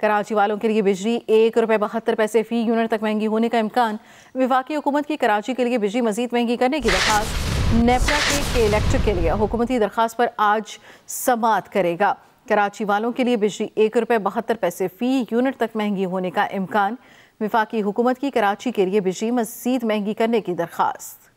कराची वालों के लिए बिजली एक रुपये बहत्तर पैसे फ़ी यूनिट तक महंगी होने का इम्कान विफाकी हुकूमत की कराची के लिए बिजली मजीद महंगी करने की दरख्वास्त नेपरा के के के लिए हुकूमती दरख्वास्त पर आज समात करेगा कराची वालों के लिए बिजली एक रुपये बहत्तर पैसे फ़ी यूनिट तक महंगी होने का इम्कान विफाकी हुकूमत की कराची के लिए बिजली मजीद महंगी करने की दरख्वास्त